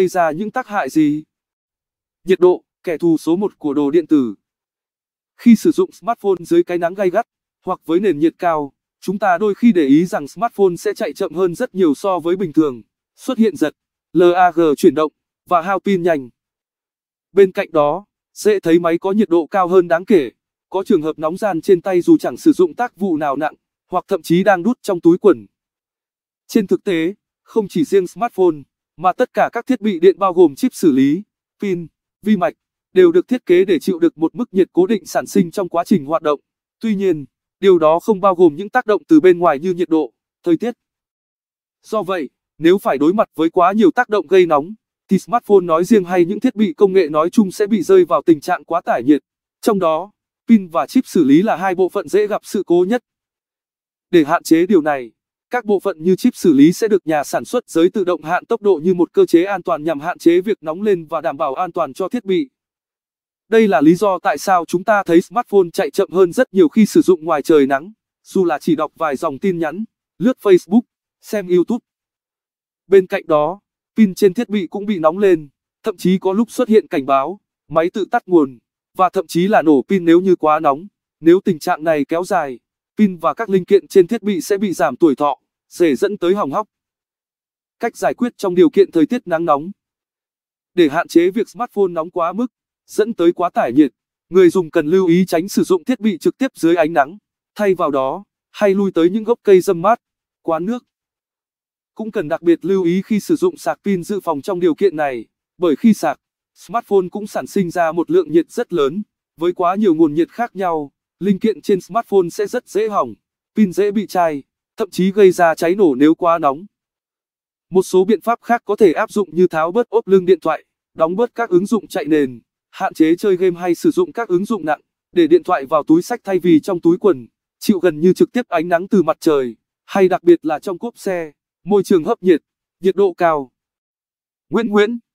gây ra những tác hại gì. Nhiệt độ, kẻ thù số 1 của đồ điện tử. Khi sử dụng smartphone dưới cái nắng gay gắt hoặc với nền nhiệt cao, chúng ta đôi khi để ý rằng smartphone sẽ chạy chậm hơn rất nhiều so với bình thường, xuất hiện giật, lag chuyển động và hao pin nhanh. Bên cạnh đó, dễ thấy máy có nhiệt độ cao hơn đáng kể, có trường hợp nóng gian trên tay dù chẳng sử dụng tác vụ nào nặng, hoặc thậm chí đang đút trong túi quần. Trên thực tế, không chỉ riêng smartphone, mà tất cả các thiết bị điện bao gồm chip xử lý, pin, vi mạch, đều được thiết kế để chịu được một mức nhiệt cố định sản sinh trong quá trình hoạt động. Tuy nhiên, điều đó không bao gồm những tác động từ bên ngoài như nhiệt độ, thời tiết. Do vậy, nếu phải đối mặt với quá nhiều tác động gây nóng, thì smartphone nói riêng hay những thiết bị công nghệ nói chung sẽ bị rơi vào tình trạng quá tải nhiệt. Trong đó, pin và chip xử lý là hai bộ phận dễ gặp sự cố nhất. Để hạn chế điều này, các bộ phận như chip xử lý sẽ được nhà sản xuất giới tự động hạn tốc độ như một cơ chế an toàn nhằm hạn chế việc nóng lên và đảm bảo an toàn cho thiết bị. Đây là lý do tại sao chúng ta thấy smartphone chạy chậm hơn rất nhiều khi sử dụng ngoài trời nắng, dù là chỉ đọc vài dòng tin nhắn, lướt Facebook, xem YouTube. Bên cạnh đó, pin trên thiết bị cũng bị nóng lên, thậm chí có lúc xuất hiện cảnh báo, máy tự tắt nguồn, và thậm chí là nổ pin nếu như quá nóng. Nếu tình trạng này kéo dài, pin và các linh kiện trên thiết bị sẽ bị giảm tuổi thọ dễ dẫn tới hỏng hóc. Cách giải quyết trong điều kiện thời tiết nắng nóng Để hạn chế việc smartphone nóng quá mức, dẫn tới quá tải nhiệt, người dùng cần lưu ý tránh sử dụng thiết bị trực tiếp dưới ánh nắng. Thay vào đó, hay lui tới những gốc cây râm mát, quán nước. Cũng cần đặc biệt lưu ý khi sử dụng sạc pin dự phòng trong điều kiện này, bởi khi sạc, smartphone cũng sản sinh ra một lượng nhiệt rất lớn, với quá nhiều nguồn nhiệt khác nhau, linh kiện trên smartphone sẽ rất dễ hỏng, pin dễ bị chai thậm chí gây ra cháy nổ nếu quá nóng. Một số biện pháp khác có thể áp dụng như tháo bớt ốp lưng điện thoại, đóng bớt các ứng dụng chạy nền, hạn chế chơi game hay sử dụng các ứng dụng nặng, để điện thoại vào túi sách thay vì trong túi quần, chịu gần như trực tiếp ánh nắng từ mặt trời, hay đặc biệt là trong cốp xe, môi trường hấp nhiệt, nhiệt độ cao. Nguyễn Nguyễn